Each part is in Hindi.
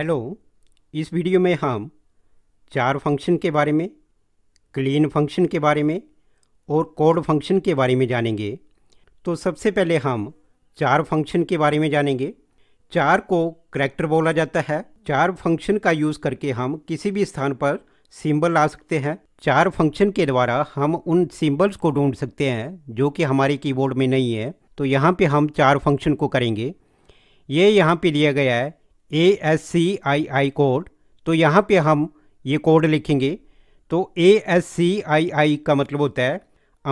हेलो इस वीडियो में हम चार फंक्शन के बारे में क्लीन फंक्शन के बारे में और कोड फंक्शन के बारे में जानेंगे तो सबसे पहले हम चार फंक्शन के बारे में जानेंगे चार को करैक्टर बोला जाता है चार फंक्शन का यूज़ करके हम किसी भी स्थान पर सिंबल ला सकते हैं चार फंक्शन के द्वारा हम उन सिंबल्स को ढूंढ सकते हैं जो कि हमारे कीबोर्ड में नहीं है तो यहाँ पर हम चार फंक्शन को करेंगे ये यहाँ पर लिया गया है A S C I I code तो यहाँ पे हम ये कोड लिखेंगे तो ए एस सी आई आई का मतलब होता है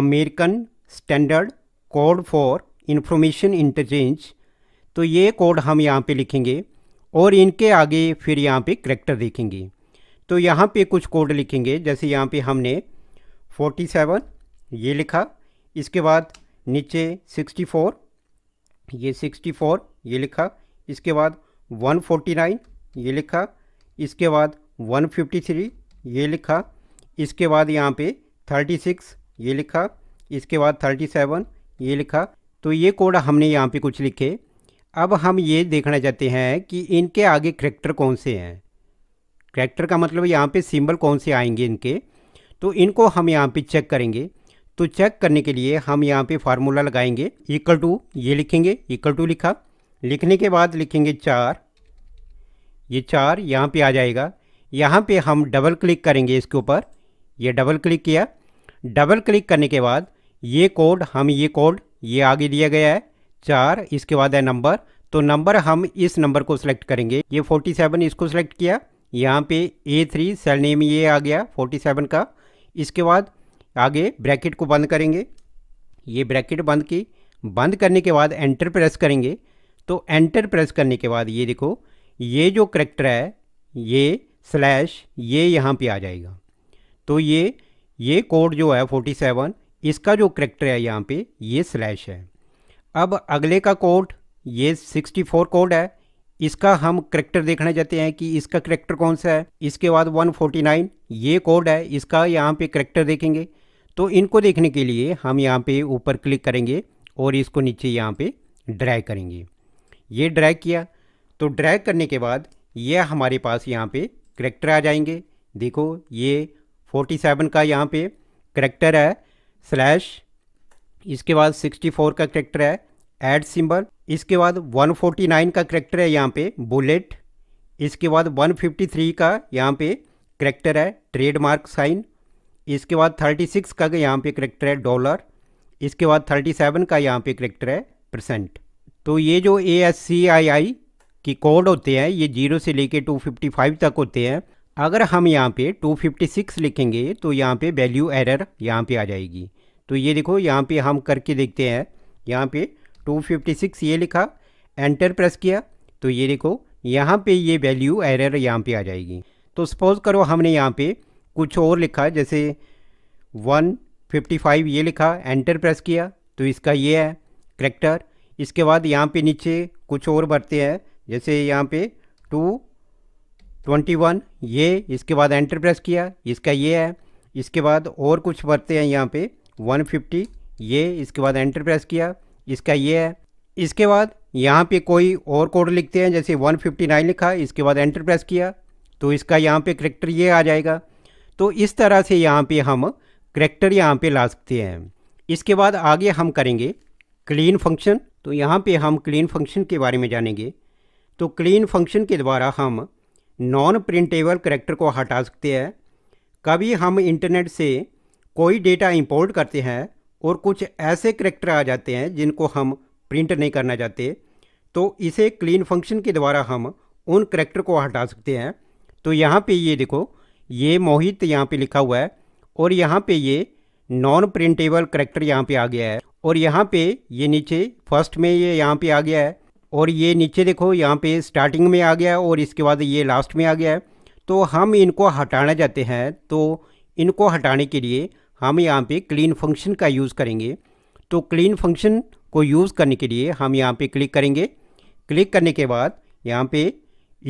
American standard code for information interchange तो ये कोड हम यहाँ पे लिखेंगे और इनके आगे फिर यहाँ पे करेक्टर देखेंगे तो यहाँ पे कुछ कोड लिखेंगे जैसे यहाँ पे हमने 47 ये लिखा इसके बाद नीचे 64 ये 64 ये लिखा इसके बाद 149 ये लिखा इसके बाद 153 ये लिखा इसके बाद यहाँ पे 36 ये लिखा इसके बाद 37 ये लिखा तो ये कोड हमने यहाँ पे कुछ लिखे अब हम ये देखना चाहते हैं कि इनके आगे करेक्टर कौन से हैं करेक्टर का मतलब यहाँ पे सिंबल कौन से आएंगे इनके तो इनको हम यहाँ पे चेक करेंगे तो चेक करने के लिए हम यहाँ पे फार्मूला लगाएंगे इक्वल टू ये लिखेंगे इक्वल टू लिखा लिखने के बाद लिखेंगे चार ये चार यहाँ पे आ जाएगा यहाँ पे हम डबल क्लिक करेंगे इसके ऊपर ये डबल क्लिक किया डबल क्लिक करने के बाद ये कोड हम ये कोड ये आगे दिया गया है चार इसके बाद है नंबर तो नंबर हम इस नंबर को सिलेक्ट करेंगे ये 47 इसको सिलेक्ट किया यहाँ पे ए थ्री सेल नेम ये आ गया 47 का इसके बाद आगे ब्रैकेट को बंद करेंगे ये ब्रैकेट बंद की बंद करने के बाद एंटर प्रेस करेंगे तो एंटर प्रेस करने के बाद ये देखो ये जो करेक्टर है ये स्लैश ये यहाँ पे आ जाएगा तो ये ये कोड जो है 47 इसका जो करेक्टर है यहाँ पे ये स्लैश है अब अगले का कोड ये 64 कोड है इसका हम करेक्टर देखना चाहते हैं कि इसका करेक्टर कौन सा है इसके बाद 149 ये कोड है इसका यहाँ पे करेक्टर देखेंगे तो इनको देखने के लिए हम यहाँ पे ऊपर क्लिक करेंगे और इसको नीचे यहाँ पे ड्राई करेंगे ये ड्रैग किया तो ड्रैग करने के बाद ये हमारे पास यहाँ पे करेक्टर आ जाएंगे देखो ये 47 का यहाँ पे करेक्टर है स्लैश इसके बाद 64 का करेक्टर है एड सिंबल इसके बाद 149 का करेक्टर है यहाँ पे बुलेट इसके बाद 153 का यहाँ पे करेक्टर है ट्रेडमार्क साइन इसके बाद 36 का यहाँ पे करेक्टर है डॉलर इसके बाद 37 का यहाँ पे करेक्टर है परसेंट तो ये जो ए एस सी आई आई की कोड होते हैं ये जीरो से लेके 255 तक होते हैं अगर हम यहाँ पे 256 लिखेंगे तो यहाँ पे वैल्यू एरर यहाँ पे आ जाएगी तो ये देखो यहाँ पे हम करके देखते हैं यहाँ पे 256 ये लिखा एंटर प्रेस किया तो ये देखो यहाँ पे ये वैल्यू एरर यहाँ पे आ जाएगी तो सपोज़ करो हमने यहाँ पे कुछ और लिखा जैसे 155 ये लिखा एंटर प्रेस किया तो इसका ये है करेक्टर इसके बाद यहाँ पे नीचे कुछ और बढ़ते हैं जैसे यहाँ पे टू ट्वेंटी वन ये इसके बाद एंटर प्रेस किया इसका ये है इसके बाद और कुछ बढ़ते हैं यहाँ पे वन फिफ्टी ये इसके बाद एंटर प्रेस किया इसका ये है इसके बाद यहाँ पे कोई और कोड लिखते हैं जैसे वन फिफ्टी नाइन लिखा इसके बाद एंटर प्रेस किया तो इसका यहाँ पे करेक्टर ये आ जाएगा तो इस तरह से यहाँ पर हम करेक्टर यहाँ पर ला सकते हैं इसके बाद आगे हम करेंगे क्लीन फंक्शन तो यहाँ पे हम क्लीन फंक्शन के बारे में जानेंगे तो क्लीन फंक्शन के द्वारा हम नॉन प्रिंटेबल करेक्टर को हटा सकते हैं कभी हम इंटरनेट से कोई डेटा इंपोर्ट करते हैं और कुछ ऐसे करेक्टर आ जाते हैं जिनको हम प्रिंट नहीं करना चाहते तो इसे क्लीन फंक्शन के द्वारा हम उन करेक्टर को हटा सकते हैं तो यहाँ पे ये देखो ये मोहित यहाँ पे लिखा हुआ है और यहाँ पे ये नॉन प्रिंटेबल करेक्टर यहाँ पे आ गया है और यहाँ पे ये नीचे फर्स्ट में ये यहाँ पे आ गया है और ये नीचे देखो यहाँ पे स्टार्टिंग में आ गया है और इसके बाद ये लास्ट में आ गया है तो हम इनको हटाना चाहते हैं तो इनको हटाने के लिए हम यहाँ पे क्लीन फंक्शन का यूज़ करेंगे तो क्लीन फंक्शन को यूज़ करने के लिए हम यहाँ पे क्लिक करेंगे क्लिक करने के बाद यहाँ पे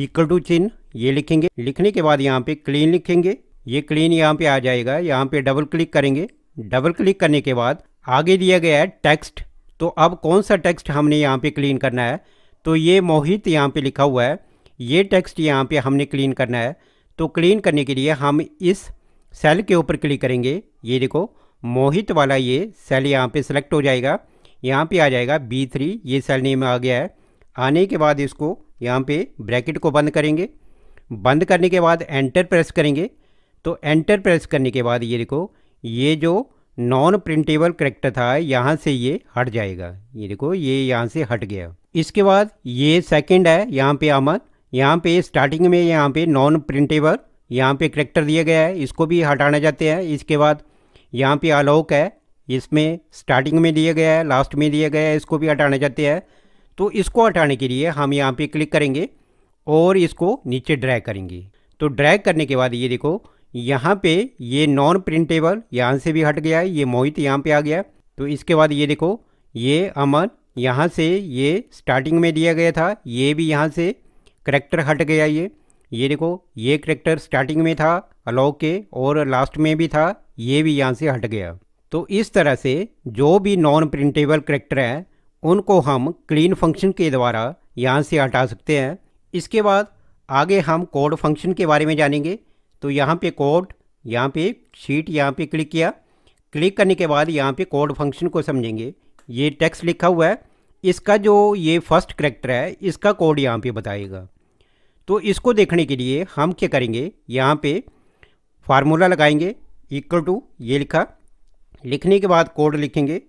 इक्वल टू चिन्ह ये लिखेंगे लिखने के बाद यहाँ पे क्लीन लिखेंगे ये क्लीन यहाँ पे आ जाएगा यहाँ पे डबल क्लिक करेंगे डबल क्लिक करने के बाद आगे दिया गया है टेक्स्ट तो अब कौन सा टेक्स्ट हमने यहाँ पे क्लीन करना है तो ये मोहित यहाँ पे लिखा हुआ है ये टेक्स्ट यहाँ पे हमने क्लीन करना है तो क्लीन करने के लिए हम इस सेल के ऊपर क्लिक करेंगे ये देखो मोहित वाला ये सेल यहाँ पे सेलेक्ट हो जाएगा यहाँ पे आ जाएगा बी थ्री ये सेल नेम आ गया है आने के बाद इसको यहाँ पे ब्रैकेट को बंद करेंगे बंद करने के बाद एंटर प्रेस करेंगे तो एंटर प्रेस करने के बाद ये देखो ये जो नॉन प्रिंटेबल करेक्टर था यहाँ से ये हट जाएगा ये देखो ये यहाँ से हट गया इसके बाद ये सेकंड है यहाँ पे अमर यहाँ पे स्टार्टिंग में यहाँ पे नॉन प्रिंटेबल यहाँ पे करेक्टर दिया गया है इसको भी हटाना चाहते हैं इसके बाद यहाँ पे आलोक है इसमें स्टार्टिंग में दिया गया है लास्ट में दिया गया है इसको भी हटाना चाहते हैं तो इसको हटाने के लिए हम यहाँ पे क्लिक करेंगे और इसको नीचे ड्रैग करेंगे तो ड्रैग करने के बाद ये देखो यहाँ पे ये नॉन प्रिंटेबल यहाँ से भी हट गया है ये मोहित यहाँ पे आ गया तो इसके बाद ये देखो ये अमन यहाँ से ये स्टार्टिंग में दिया गया था ये भी यहाँ से करेक्टर हट गया ये ये देखो ये करेक्टर स्टार्टिंग में था अलाउ के और लास्ट में भी था ये भी यहाँ से हट गया तो इस तरह से जो भी नॉन प्रिंटेबल करेक्टर हैं उनको हम क्लीन फंक्शन के द्वारा यहाँ से हटा सकते हैं इसके बाद आगे हम कोड फंक्शन के बारे में जानेंगे तो यहाँ पे कोड यहाँ पे शीट यहाँ पे क्लिक किया क्लिक करने के बाद यहाँ पे कोड फंक्शन को समझेंगे ये टेक्स्ट लिखा हुआ है इसका जो ये फर्स्ट करेक्टर है इसका कोड यहाँ पे बताएगा तो इसको देखने के लिए हम क्या करेंगे यहाँ पे फार्मूला लगाएंगे इक्वल टू ये लिखा लिखने के बाद कोड लिखेंगे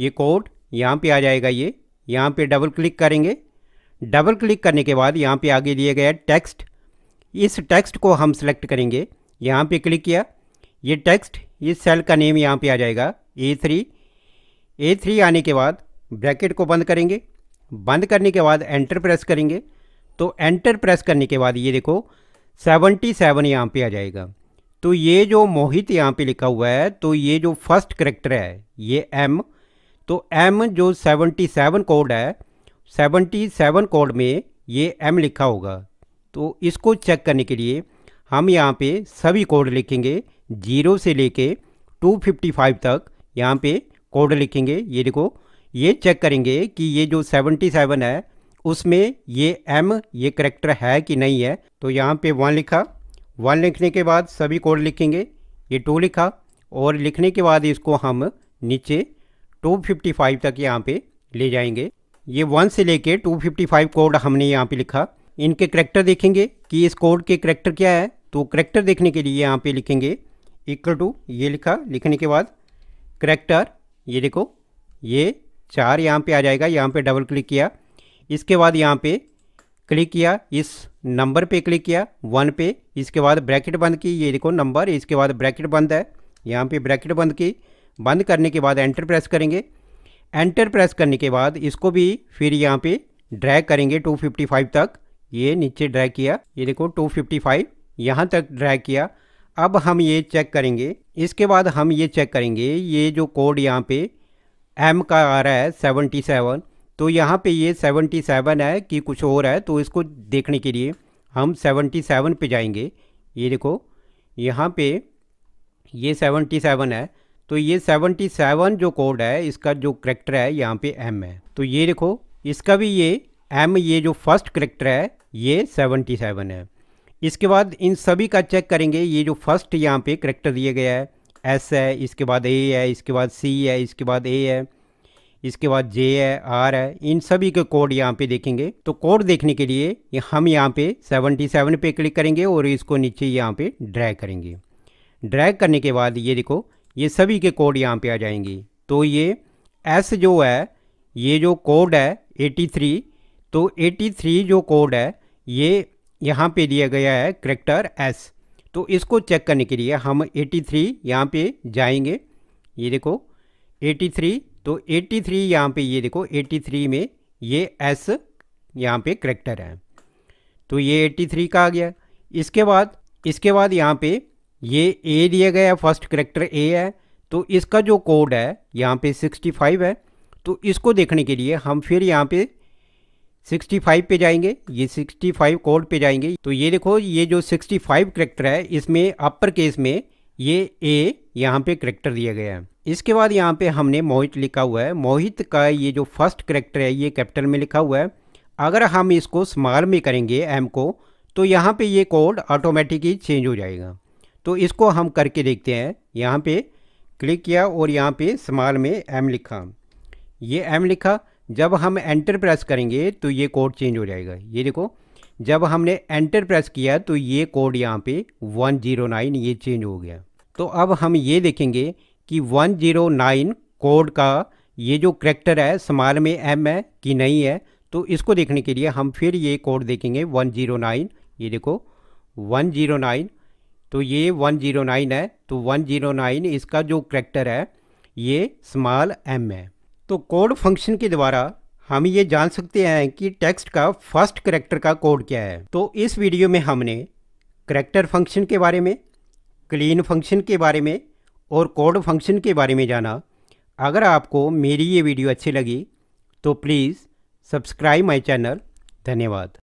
ये कोड यहाँ पे आ जाएगा ये यहाँ पे डबल क्लिक करेंगे डबल क्लिक करने के बाद यहाँ पे आगे दिए गया टेक्स्ट इस टेक्स्ट को हम सेलेक्ट करेंगे यहाँ पे क्लिक किया ये टेक्स्ट इस सेल का नेम यहाँ पे आ जाएगा ए थ्री ए थ्री आने के बाद ब्रैकेट को बंद करेंगे बंद करने के बाद एंटर प्रेस करेंगे तो एंटर प्रेस करने के बाद ये देखो सेवनटी सेवन यहाँ पर आ जाएगा तो ये जो मोहित यहाँ पे लिखा हुआ है तो ये जो फर्स्ट करेक्टर है ये एम तो एम जो सेवनटी सेवन कोड है सेवनटी सेवन कोड में ये एम लिखा होगा तो इसको चेक करने के लिए हम यहाँ पे सभी कोड लिखेंगे जीरो से लेके 255 तक यहाँ पे कोड लिखेंगे ये देखो ये चेक करेंगे कि ये जो 77 है उसमें ये एम ये करेक्टर है कि नहीं है तो यहाँ पे वन लिखा वन लिखने के बाद सभी कोड लिखेंगे ये टू लिखा और लिखने के बाद इसको हम नीचे 255 तक यहाँ पे ले जाएंगे ये वन से लेके 255 कोड हमने यहाँ पे लिखा इनके करेक्टर देखेंगे कि इस कोड के करेक्टर क्या है तो करेक्टर देखने के लिए यहाँ पे लिखेंगे इक्वल टू ये लिखा लिखने के बाद करेक्टर ये देखो ये चार यहाँ पे आ जाएगा यहाँ पे डबल क्लिक किया इसके बाद यहाँ पे क्लिक किया इस नंबर पे क्लिक किया वन पे इसके बाद ब्रैकेट बंद की ये देखो नंबर इसके बाद ब्रैकेट बंद है यहाँ पे ब्रैकेट बंद की बंद करने के बाद एंटर प्रेस करेंगे एंटर प्रेस करने के बाद इसको भी फिर यहाँ पे ड्रैग करेंगे 255 तक ये नीचे ड्रैग किया ये देखो 255 यहाँ तक ड्रैग किया अब हम ये चेक करेंगे इसके बाद हम ये चेक करेंगे ये जो कोड यहाँ पे एम का आ रहा है 77 तो यहाँ पे ये 77 है कि कुछ और है तो इसको देखने के लिए हम 77 पे जाएंगे ये देखो यहाँ पे ये 77 है तो ये 77 जो कोड है इसका जो करेक्टर है यहाँ पे एम है तो ये देखो इसका भी ये एम ये जो फर्स्ट करेक्टर है ये सेवनटी सेवन है इसके बाद इन सभी का चेक करेंगे ये जो फर्स्ट यहाँ पे करेक्टर दिया गया है एस है इसके बाद ए है इसके बाद सी है इसके बाद ए है इसके बाद जे है आर है इन सभी के कोड यहाँ पे देखेंगे तो कोड देखने के लिए हम यहाँ पे 77 पे क्लिक करेंगे और इसको नीचे यहाँ पे ड्रैग करेंगे ड्रैग करने के बाद ये देखो ये सभी के कोड यहाँ पे आ जाएंगे तो ये एस जो है ये जो कोड है 83 तो 83 जो कोड है ये यहाँ पे दिया गया है करेक्टर एस तो इसको चेक करने के लिए हम 83 थ्री यहाँ पर जाएंगे ये देखो 83 तो 83 थ्री यहाँ पर ये देखो 83 में ये एस यहाँ पे करेक्टर है तो ये 83 का आ गया इसके बाद इसके बाद यहाँ पे ये ए दिया गया है फर्स्ट करेक्टर ए है तो इसका जो कोड है यहाँ पे 65 है तो इसको देखने के लिए हम फिर यहाँ पे 65 पे जाएंगे ये 65 कोड पे जाएंगे तो ये देखो ये जो 65 करेक्टर है इसमें अपर केस में ये ए यहाँ पे करेक्टर दिया गया है इसके बाद यहाँ पे हमने मोहित लिखा हुआ है मोहित का ये जो फर्स्ट करेक्टर है ये कैपिटल में लिखा हुआ है अगर हम इसको स्मॉल में करेंगे एम को तो यहाँ पे ये कोड ऑटोमेटिक ही चेंज हो जाएगा तो इसको हम करके देखते हैं यहाँ पे क्लिक किया और यहाँ पे स्मॉल में एम लिखा ये एम लिखा जब हम एंटर प्रेस करेंगे तो ये कोड चेंज हो जाएगा ये देखो जब हमने एंटर प्रेस किया तो ये कोड यहाँ पे 109 ये चेंज हो गया तो अब हम ये देखेंगे कि 109 कोड का ये जो करेक्टर है समाल में एम है कि नहीं है तो इसको देखने के लिए हम फिर ये कोड देखेंगे 109 ये देखो 109 तो ये 109 है तो 109 इसका जो करेक्टर है ये स्मॉल एम है तो कोड फंक्शन के द्वारा हम ये जान सकते हैं कि टेक्स्ट का फर्स्ट करेक्टर का कोड क्या है तो इस वीडियो में हमने करेक्टर फंक्शन के बारे में क्लीन फंक्शन के बारे में और कोड फंक्शन के बारे में जाना अगर आपको मेरी ये वीडियो अच्छी लगी तो प्लीज़ सब्सक्राइब माई चैनल धन्यवाद